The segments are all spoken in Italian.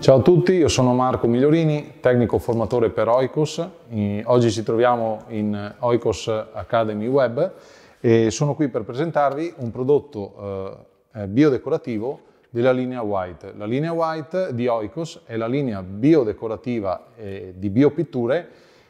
Ciao a tutti, io sono Marco Migliorini, tecnico formatore per Oikos. Oggi ci troviamo in Oikos Academy Web e sono qui per presentarvi un prodotto eh, eh, biodecorativo della linea White. La linea White di Oikos è la linea biodecorativa eh, di biopitture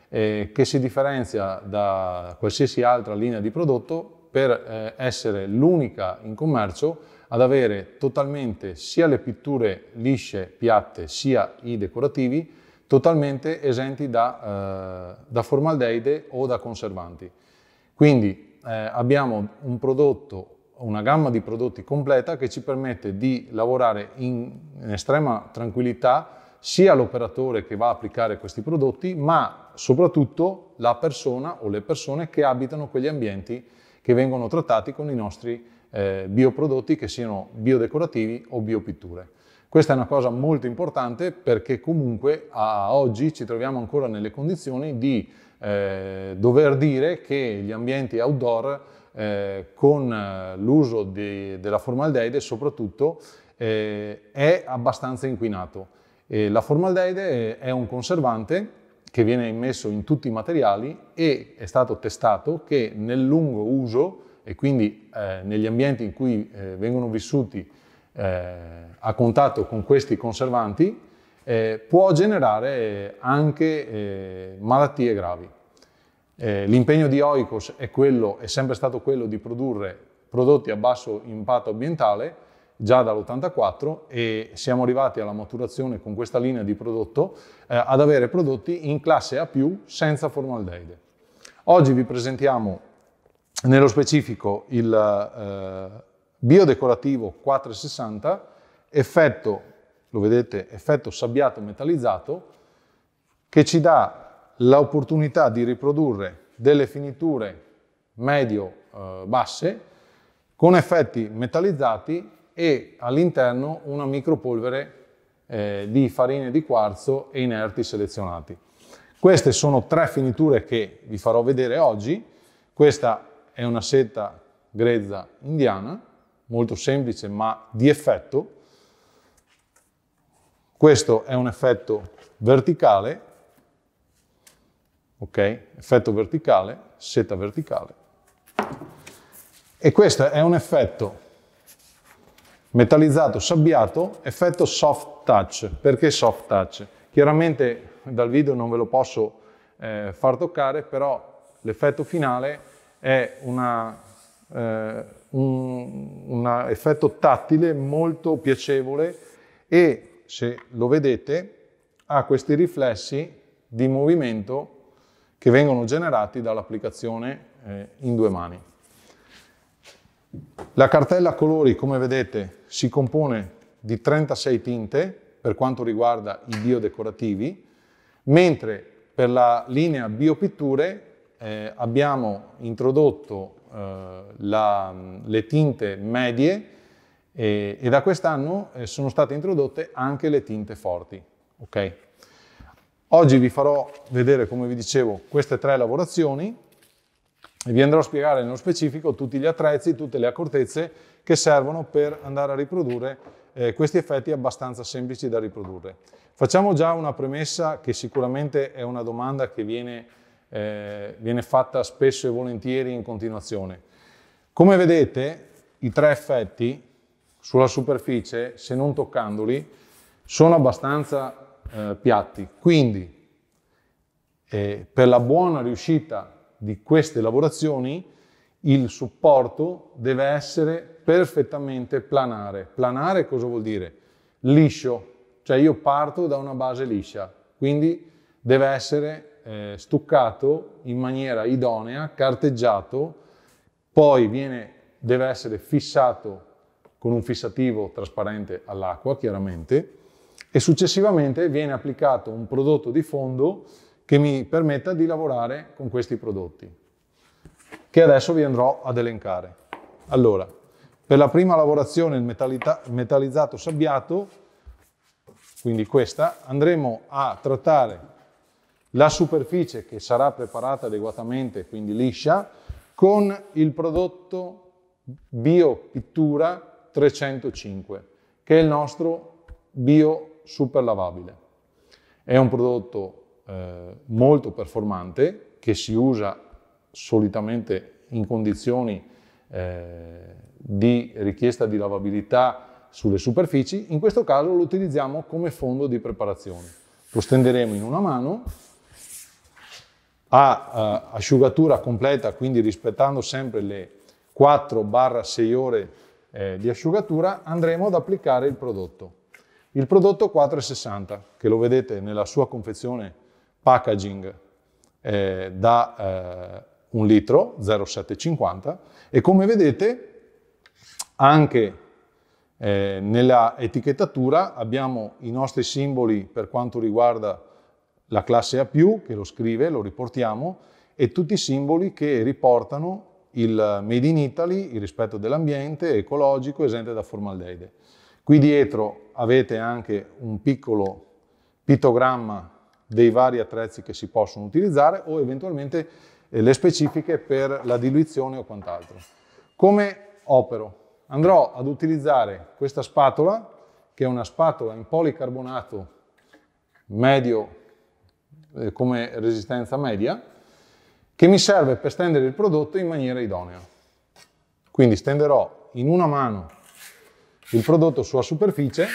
che si differenzia da qualsiasi altra linea di prodotto per essere l'unica in commercio ad avere totalmente sia le pitture lisce, piatte, sia i decorativi totalmente esenti da, eh, da formaldeide o da conservanti. Quindi eh, abbiamo un prodotto, una gamma di prodotti completa che ci permette di lavorare in, in estrema tranquillità sia l'operatore che va a applicare questi prodotti, ma soprattutto la persona o le persone che abitano quegli ambienti che vengono trattati con i nostri eh, bioprodotti che siano biodecorativi o biopitture. Questa è una cosa molto importante perché comunque a oggi ci troviamo ancora nelle condizioni di eh, dover dire che gli ambienti outdoor eh, con l'uso della formaldeide soprattutto eh, è abbastanza inquinato. E la formaldeide è un conservante che viene immesso in tutti i materiali e è stato testato che nel lungo uso e quindi eh, negli ambienti in cui eh, vengono vissuti eh, a contatto con questi conservanti eh, può generare anche eh, malattie gravi. l'impegno di Oikos è, quello, è sempre stato quello di produrre prodotti a basso impatto ambientale già dall'84 e siamo arrivati alla maturazione con questa linea di prodotto eh, ad avere prodotti in classe A+, senza formaldeide. Oggi vi presentiamo nello specifico il eh, biodecorativo 460, effetto, lo vedete, effetto sabbiato metallizzato, che ci dà l'opportunità di riprodurre delle finiture medio-basse eh, con effetti metallizzati e all'interno una micropolvere eh, di farine di quarzo e inerti selezionati. Queste sono tre finiture che vi farò vedere oggi. Questa è una seta grezza indiana, molto semplice ma di effetto. Questo è un effetto verticale, ok? Effetto verticale, seta verticale. E questo è un effetto metallizzato, sabbiato, effetto soft touch. Perché soft touch? Chiaramente dal video non ve lo posso eh, far toccare, però l'effetto finale è eh, un eh, effetto tattile molto piacevole e se lo vedete ha questi riflessi di movimento che vengono generati dall'applicazione eh, in due mani. La cartella colori, come vedete, si compone di 36 tinte per quanto riguarda i biodecorativi, mentre per la linea biopitture eh, abbiamo introdotto eh, la, le tinte medie e, e da quest'anno eh, sono state introdotte anche le tinte forti. Okay? Oggi vi farò vedere, come vi dicevo, queste tre lavorazioni e vi andrò a spiegare nello specifico tutti gli attrezzi, tutte le accortezze che servono per andare a riprodurre eh, questi effetti abbastanza semplici da riprodurre. Facciamo già una premessa che sicuramente è una domanda che viene eh, viene fatta spesso e volentieri in continuazione. Come vedete, i tre effetti sulla superficie, se non toccandoli, sono abbastanza eh, piatti. Quindi, eh, per la buona riuscita di queste lavorazioni, il supporto deve essere perfettamente planare. Planare cosa vuol dire? Liscio, cioè io parto da una base liscia, quindi deve essere eh, stuccato in maniera idonea, carteggiato, poi viene, deve essere fissato con un fissativo trasparente all'acqua, chiaramente, e successivamente viene applicato un prodotto di fondo che mi permetta di lavorare con questi prodotti, che adesso vi andrò ad elencare. Allora, per la prima lavorazione il metallizzato sabbiato, quindi questa, andremo a trattare la superficie che sarà preparata adeguatamente, quindi liscia, con il prodotto biopittura 305, che è il nostro bio super lavabile. È un prodotto eh, molto performante che si usa solitamente in condizioni eh, di richiesta di lavabilità sulle superfici, in questo caso lo utilizziamo come fondo di preparazione. Lo stenderemo in una mano a uh, asciugatura completa, quindi rispettando sempre le 4-6 ore eh, di asciugatura, andremo ad applicare il prodotto. Il prodotto 460, che lo vedete nella sua confezione packaging eh, da eh, 1 litro, 0,750, e come vedete anche eh, nella etichettatura abbiamo i nostri simboli per quanto riguarda la classe A+, che lo scrive, lo riportiamo, e tutti i simboli che riportano il Made in Italy, il rispetto dell'ambiente, ecologico, esente da formaldeide. Qui dietro avete anche un piccolo pittogramma dei vari attrezzi che si possono utilizzare o eventualmente eh, le specifiche per la diluizione o quant'altro. Come opero? Andrò ad utilizzare questa spatola, che è una spatola in policarbonato medio eh, come resistenza media, che mi serve per stendere il prodotto in maniera idonea. Quindi stenderò in una mano il prodotto sulla superficie,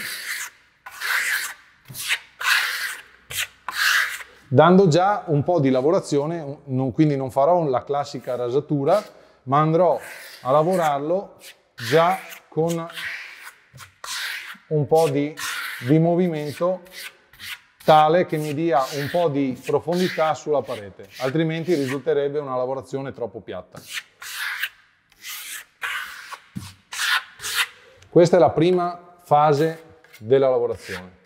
dando già un po' di lavorazione, non, quindi non farò la classica rasatura, ma andrò a lavorarlo già con un po' di, di movimento tale che mi dia un po' di profondità sulla parete, altrimenti risulterebbe una lavorazione troppo piatta. Questa è la prima fase della lavorazione.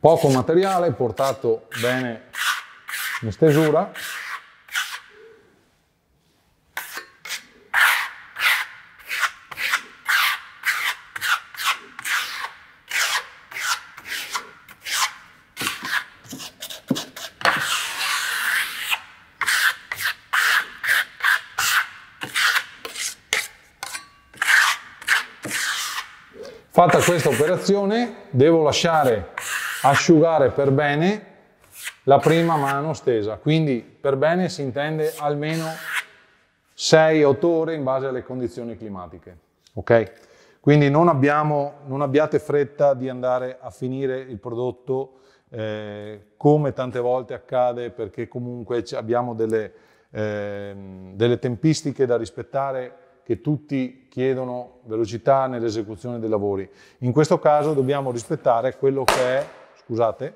Poco materiale, portato bene in stesura. Fatta questa operazione devo lasciare asciugare per bene la prima mano stesa. Quindi per bene si intende almeno 6-8 ore in base alle condizioni climatiche. Ok? Quindi non, abbiamo, non, abbiate fretta di andare a finire il prodotto eh, come tante volte accade perché comunque abbiamo delle, eh, delle tempistiche da rispettare che tutti chiedono velocità nell'esecuzione dei lavori. In questo caso dobbiamo rispettare quello che è scusate,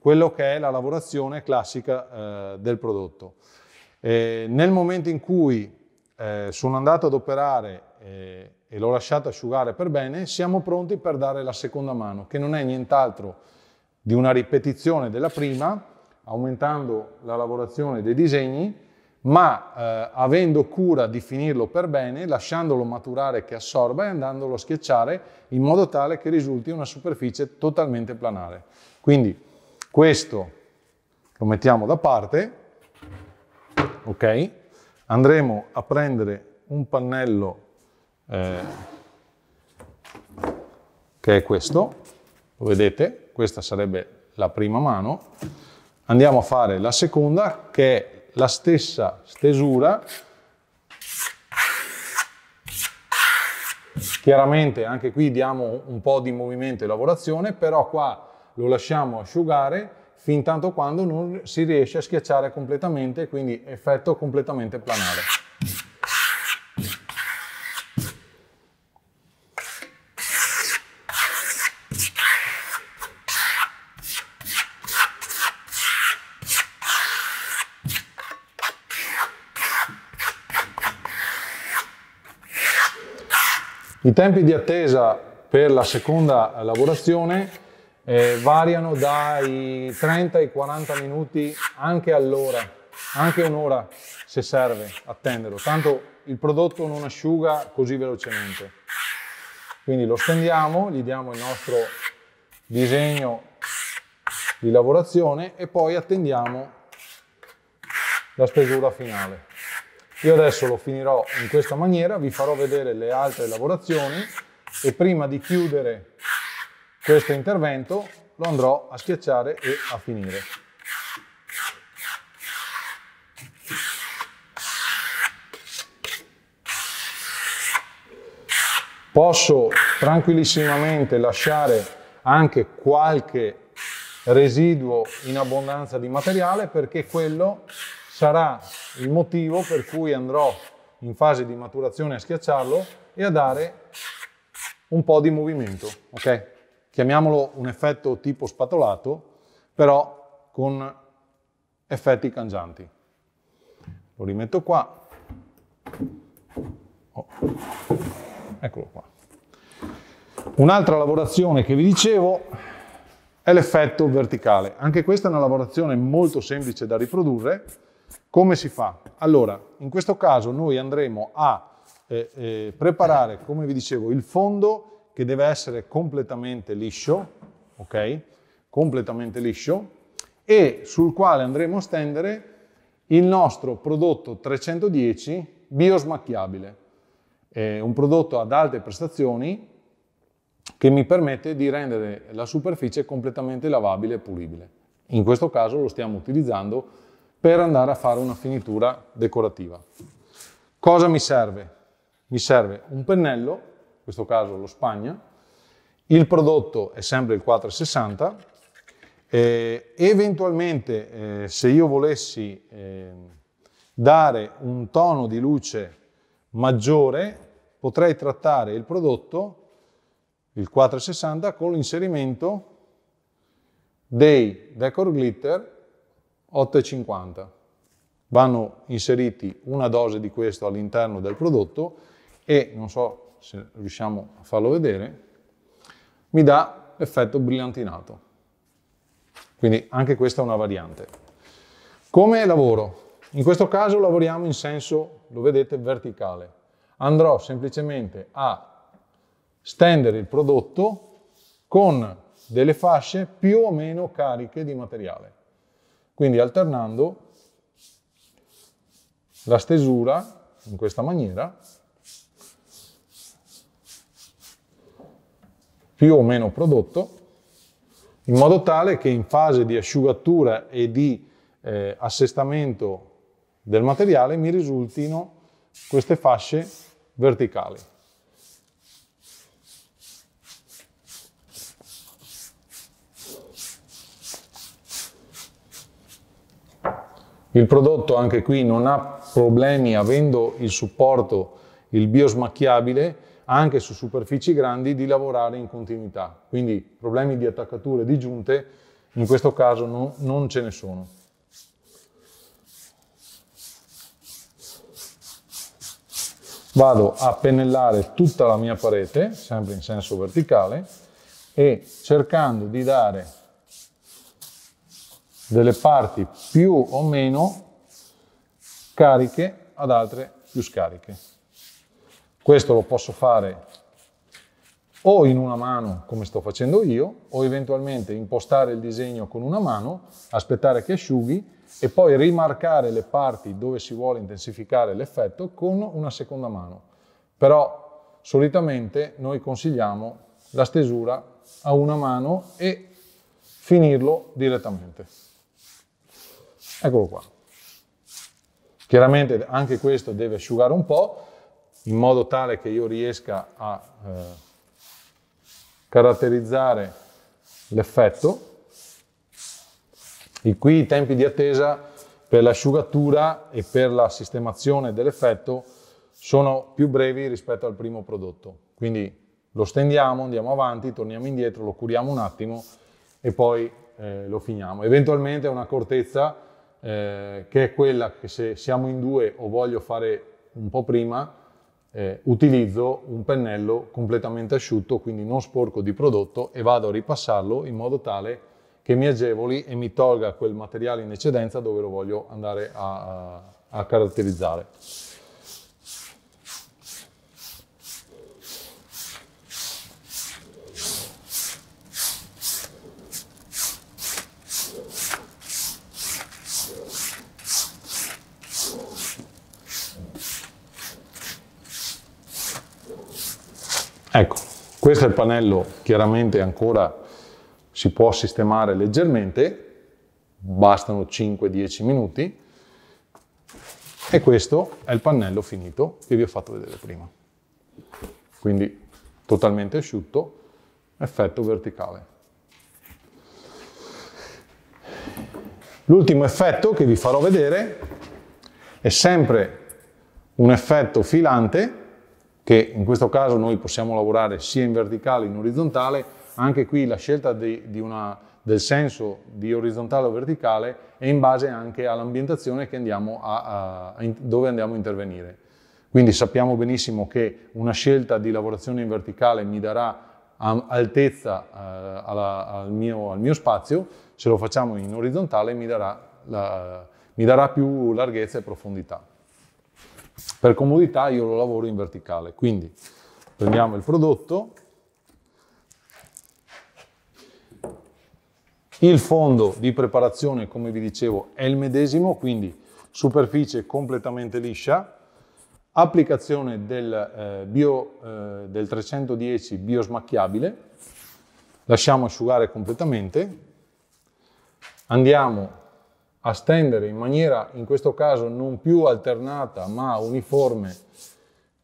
quello che è la lavorazione classica eh, del prodotto. E nel momento in cui eh, sono andato ad operare eh, e l'ho lasciato asciugare per bene, siamo pronti per dare la seconda mano, che non è nient'altro di una ripetizione della prima, aumentando la lavorazione dei disegni, ma eh, avendo cura di finirlo per bene, lasciandolo maturare che assorba e andandolo a schiacciare in modo tale che risulti una superficie totalmente planare. Quindi questo lo mettiamo da parte, ok? Andremo a prendere un pannello eh, che è questo, lo vedete? Questa sarebbe la prima mano. Andiamo a fare la seconda che è la stessa stesura Chiaramente anche qui diamo un po' di movimento e lavorazione, però qua lo lasciamo asciugare fin tanto quando non si riesce a schiacciare completamente, quindi effetto completamente planare. I tempi di attesa per la seconda lavorazione eh, variano dai 30 ai 40 minuti anche all'ora, anche un'ora se serve attenderlo, tanto il prodotto non asciuga così velocemente. Quindi lo stendiamo, gli diamo il nostro disegno di lavorazione e poi attendiamo la stesura finale. Io adesso lo finirò in questa maniera, vi farò vedere le altre lavorazioni e prima di chiudere questo intervento lo andrò a schiacciare e a finire. Posso tranquillissimamente lasciare anche qualche residuo in abbondanza di materiale perché quello sarà il motivo per cui andrò in fase di maturazione a schiacciarlo e a dare un po' di movimento. Okay? Chiamiamolo un effetto tipo spatolato, però con effetti cangianti. Lo rimetto qua. Oh. Eccolo qua. Un'altra lavorazione che vi dicevo è l'effetto verticale. Anche questa è una lavorazione molto semplice da riprodurre. Come si fa? Allora, in questo caso noi andremo a eh, eh, preparare, come vi dicevo, il fondo che deve essere completamente liscio, ok? Completamente liscio e sul quale andremo a stendere il nostro prodotto 310 biosmacchiabile. È un prodotto ad alte prestazioni che mi permette di rendere la superficie completamente lavabile e pulibile. In questo caso lo stiamo utilizzando per andare a fare una finitura decorativa. Cosa mi serve? Mi serve un pennello questo caso lo Spagna. Il prodotto è sempre il 460. Eh, eventualmente, eh, se io volessi eh, dare un tono di luce maggiore, potrei trattare il prodotto, il 460, con l'inserimento dei Decor Glitter 850. Vanno inseriti una dose di questo all'interno del prodotto e non so se riusciamo a farlo vedere, mi dà l'effetto brillantinato. Quindi anche questa è una variante. Come lavoro? In questo caso lavoriamo in senso, lo vedete, verticale. Andrò semplicemente a stendere il prodotto con delle fasce più o meno cariche di materiale. Quindi alternando la stesura in questa maniera più o meno prodotto, in modo tale che in fase di asciugatura e di eh, assestamento del materiale mi risultino queste fasce verticali. Il prodotto anche qui non ha problemi avendo il supporto, il biosmacchiabile, anche su superfici grandi di lavorare in continuità. Quindi problemi di attaccature di giunte in questo caso no, non ce ne sono. Vado a pennellare tutta la mia parete, sempre in senso verticale, e cercando di dare delle parti più o meno cariche ad altre più scariche. Questo lo posso fare o in una mano come sto facendo io o eventualmente impostare il disegno con una mano, aspettare che asciughi e poi rimarcare le parti dove si vuole intensificare l'effetto con una seconda mano. Però solitamente noi consigliamo la stesura a una mano e finirlo direttamente. Eccolo qua. Chiaramente anche questo deve asciugare un po', in modo tale che io riesca a eh, caratterizzare l'effetto. E qui i tempi di attesa per l'asciugatura e per la sistemazione dell'effetto sono più brevi rispetto al primo prodotto. Quindi lo stendiamo, andiamo avanti, torniamo indietro, lo curiamo un attimo e poi eh, lo finiamo. Eventualmente una cortezza eh, che è quella che se siamo in due o voglio fare un po' prima, eh, utilizzo un pennello completamente asciutto, quindi non sporco di prodotto e vado a ripassarlo in modo tale che mi agevoli e mi tolga quel materiale in eccedenza dove lo voglio andare a, a caratterizzare. Ecco, questo è il pannello, chiaramente ancora si può sistemare leggermente, bastano 5-10 minuti e questo è il pannello finito che vi ho fatto vedere prima. Quindi totalmente asciutto, effetto verticale. L'ultimo effetto che vi farò vedere è sempre un effetto filante che in questo caso noi possiamo lavorare sia in verticale che in orizzontale, anche qui la scelta di, di una, del senso di orizzontale o verticale è in base anche all'ambientazione andiamo a, a, dove andiamo a intervenire. Quindi sappiamo benissimo che una scelta di lavorazione in verticale mi darà altezza eh, alla, al, mio, al, mio, spazio, se lo facciamo in orizzontale mi darà, la, mi darà più larghezza e profondità. Per comodità io lo lavoro in verticale, quindi prendiamo il prodotto, il fondo di preparazione come vi dicevo è il medesimo, quindi superficie completamente liscia, applicazione del, eh, bio, eh, del 310 biosmacchiabile, lasciamo asciugare completamente, andiamo a stendere in maniera, in questo caso, non più alternata ma uniforme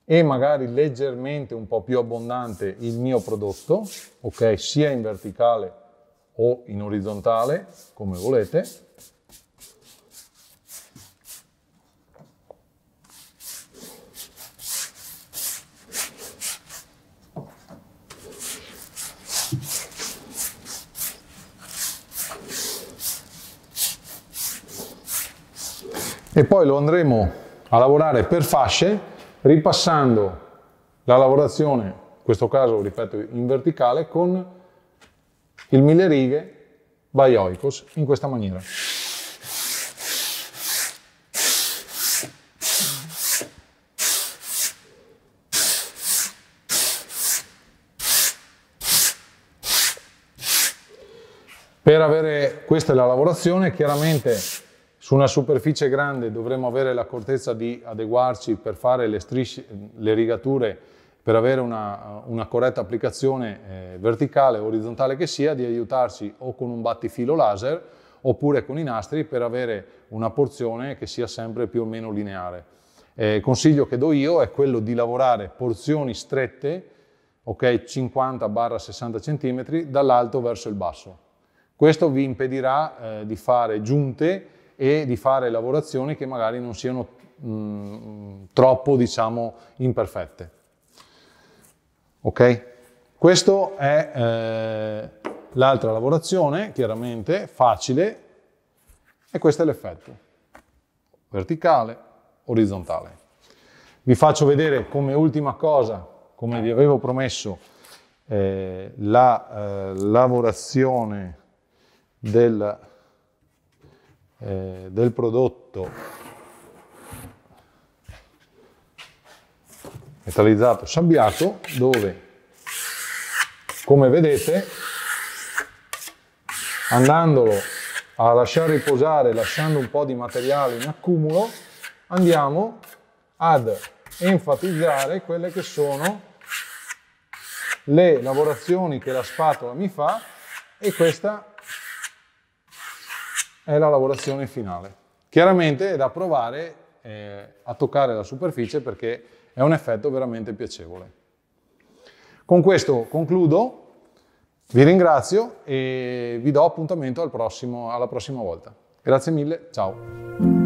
e magari leggermente un po' più abbondante il mio prodotto, ok? Sia in verticale o in orizzontale, come volete e poi lo andremo a lavorare per fasce ripassando la lavorazione, in questo caso ripeto in verticale, con il mille righe Oikos in questa maniera. Per avere questa è la lavorazione, chiaramente su una superficie grande dovremo avere l'accortezza di adeguarci per fare le, strisce, le rigature per avere una, una corretta applicazione eh, verticale o orizzontale che sia, di aiutarci o con un battifilo laser oppure con i nastri per avere una porzione che sia sempre più o meno lineare. Eh, il consiglio che do io è quello di lavorare porzioni strette, ok, 50-60 cm, dall'alto verso il basso. Questo vi impedirà eh, di fare giunte e di fare lavorazioni che magari non siano mh, mm, troppo, diciamo, imperfette. Ok? Questa è eh, l'altra lavorazione, chiaramente facile, e questo è l'effetto, verticale, orizzontale. Vi faccio vedere come ultima cosa, come vi avevo promesso, eh, la eh, lavorazione del eh, del prodotto metallizzato sabbiato dove come vedete andandolo a lasciare riposare lasciando un po' di materiale in accumulo andiamo ad enfatizzare quelle che sono le lavorazioni che la spatola mi fa e questa è la lavorazione finale. Chiaramente è da provare eh, a toccare la superficie perché è un effetto veramente piacevole. Con questo concludo, vi ringrazio e vi do appuntamento al prossimo, alla prossima volta. Grazie mille, ciao!